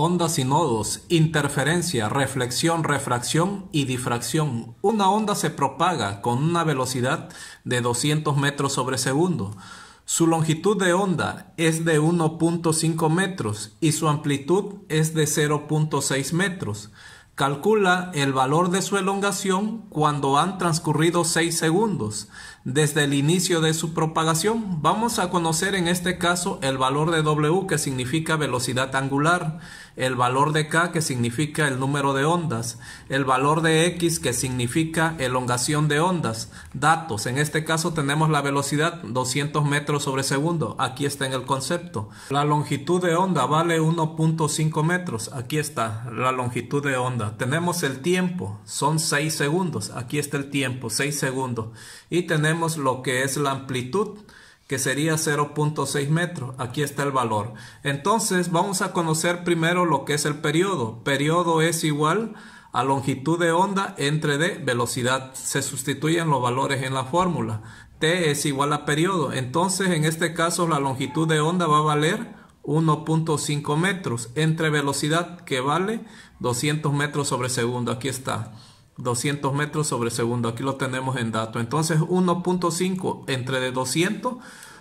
ondas y nodos, interferencia, reflexión, refracción y difracción. Una onda se propaga con una velocidad de 200 metros sobre segundo. Su longitud de onda es de 1.5 metros y su amplitud es de 0.6 metros. Calcula el valor de su elongación cuando han transcurrido 6 segundos desde el inicio de su propagación. Vamos a conocer en este caso el valor de W que significa velocidad angular, el valor de K que significa el número de ondas, el valor de X que significa elongación de ondas, datos. En este caso tenemos la velocidad 200 metros sobre segundo. Aquí está en el concepto. La longitud de onda vale 1.5 metros. Aquí está la longitud de onda. Tenemos el tiempo. Son 6 segundos. Aquí está el tiempo, 6 segundos. Y tenemos lo que es la amplitud que sería 0.6 metros. Aquí está el valor. Entonces vamos a conocer primero lo que es el periodo. Periodo es igual a longitud de onda entre de velocidad. Se sustituyen los valores en la fórmula. T es igual a periodo. Entonces en este caso la longitud de onda va a valer 1.5 metros entre velocidad que vale 200 metros sobre segundo. Aquí está. 200 metros sobre segundo. Aquí lo tenemos en dato. Entonces 1.5 entre de 200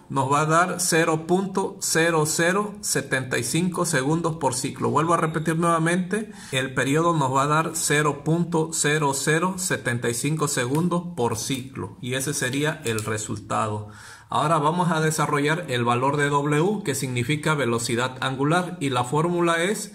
nos va a dar 0.0075 segundos por ciclo. Vuelvo a repetir nuevamente, el periodo nos va a dar 0.0075 segundos por ciclo y ese sería el resultado. Ahora vamos a desarrollar el valor de W que significa velocidad angular y la fórmula es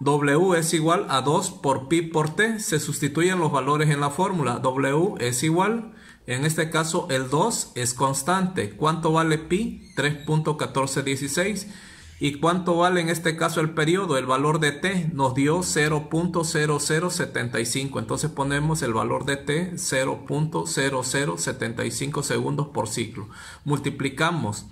W es igual a 2 por pi por t. Se sustituyen los valores en la fórmula. W es igual, en este caso el 2 es constante. ¿Cuánto vale pi? 3.1416. ¿Y cuánto vale en este caso el periodo? El valor de t nos dio 0.0075. Entonces ponemos el valor de t 0.0075 segundos por ciclo. Multiplicamos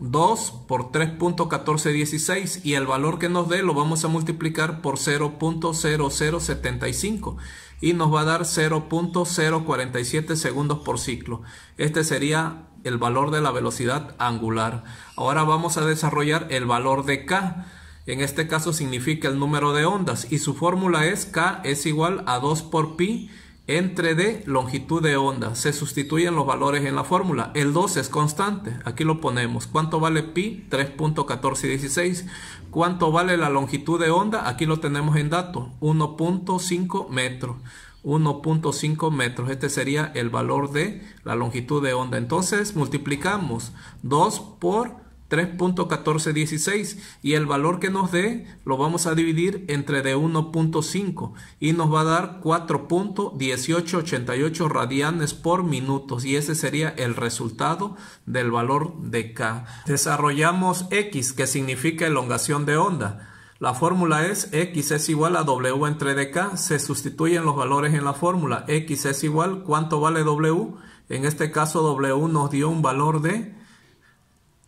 2 por 3.1416 y el valor que nos dé lo vamos a multiplicar por 0.0075 y nos va a dar 0.047 segundos por ciclo. Este sería el valor de la velocidad angular. Ahora vamos a desarrollar el valor de K. En este caso significa el número de ondas y su fórmula es K es igual a 2 por pi entre de longitud de onda. Se sustituyen los valores en la fórmula. El 2 es constante. Aquí lo ponemos. ¿Cuánto vale pi? 3.1416. ¿Cuánto vale la longitud de onda? Aquí lo tenemos en dato. 1.5 metros. 1.5 metros. Este sería el valor de la longitud de onda. Entonces multiplicamos 2 por 3.1416 y el valor que nos dé lo vamos a dividir entre de 1.5 y nos va a dar 4.1888 radianes por minutos y ese sería el resultado del valor de K. Desarrollamos X que significa elongación de onda. La fórmula es x es igual a w entre dk, se sustituyen los valores en la fórmula, x es igual, ¿cuánto vale w? En este caso w nos dio un valor de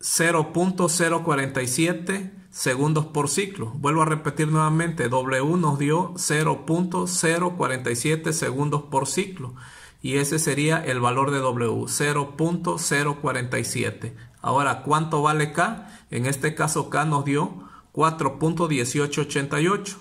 0.047 segundos por ciclo. Vuelvo a repetir nuevamente, W nos dio 0.047 segundos por ciclo. Y ese sería el valor de W, 0.047. Ahora, ¿cuánto vale K? En este caso K nos dio 4.1888.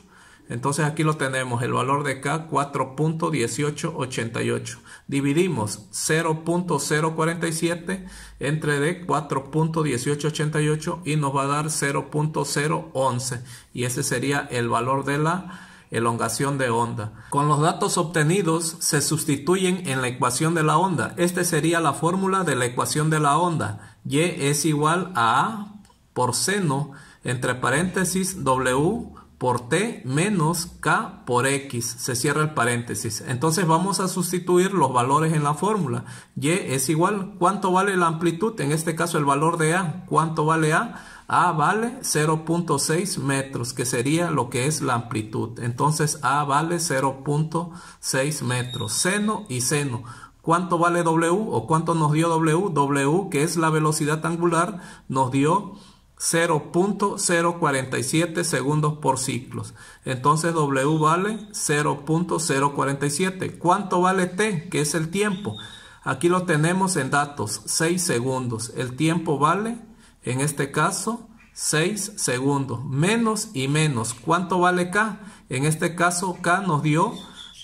Entonces aquí lo tenemos, el valor de K 4.1888. Dividimos 0.047 entre D 4.1888 y nos va a dar 0.011. Y ese sería el valor de la elongación de onda. Con los datos obtenidos se sustituyen en la ecuación de la onda. Esta sería la fórmula de la ecuación de la onda. Y es igual a A por seno entre paréntesis W por t menos k por x. Se cierra el paréntesis. Entonces vamos a sustituir los valores en la fórmula. Y es igual, ¿cuánto vale la amplitud? En este caso el valor de A. ¿Cuánto vale A? A vale 0.6 metros, que sería lo que es la amplitud. Entonces A vale 0.6 metros. Seno y seno. ¿Cuánto vale W? ¿O cuánto nos dio W? W, que es la velocidad angular, nos dio 0.047 segundos por ciclos. Entonces W vale 0.047. ¿Cuánto vale T? Que es el tiempo. Aquí lo tenemos en datos, 6 segundos. El tiempo vale, en este caso, 6 segundos. Menos y menos. ¿Cuánto vale K? En este caso K nos dio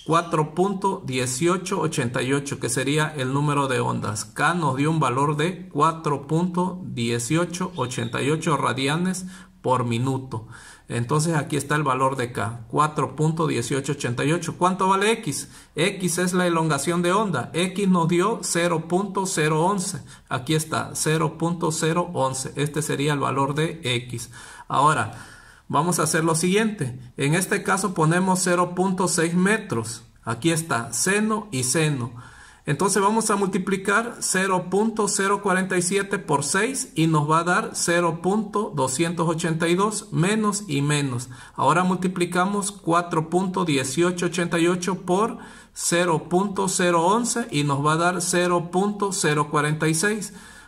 4.1888, que sería el número de ondas. K nos dio un valor de 4.1888 radianes por minuto. Entonces aquí está el valor de K, 4.1888. ¿Cuánto vale X? X es la elongación de onda. X nos dio 0.011. Aquí está, 0.011. Este sería el valor de X. Ahora, Vamos a hacer lo siguiente. En este caso ponemos 0.6 metros. Aquí está, seno y seno. Entonces vamos a multiplicar 0.047 por 6 y nos va a dar 0.282 menos y menos. Ahora multiplicamos 4.1888 por 0.011 y nos va a dar 0.046.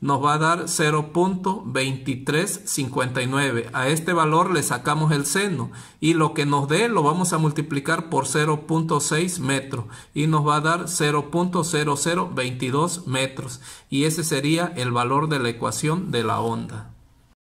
nos va a dar 0.2359. A este valor le sacamos el seno y lo que nos dé lo vamos a multiplicar por 0.6 metros y nos va a dar 0.0022 metros. Y ese sería el valor de la ecuación de la onda.